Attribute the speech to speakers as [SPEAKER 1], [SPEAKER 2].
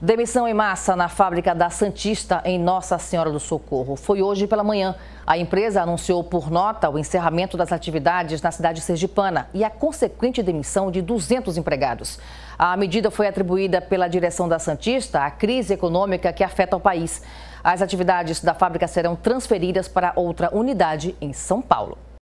[SPEAKER 1] Demissão em massa na fábrica da Santista em Nossa Senhora do Socorro. Foi hoje pela manhã. A empresa anunciou por nota o encerramento das atividades na cidade sergipana e a consequente demissão de 200 empregados. A medida foi atribuída pela direção da Santista à crise econômica que afeta o país. As atividades da fábrica serão transferidas para outra unidade em São Paulo.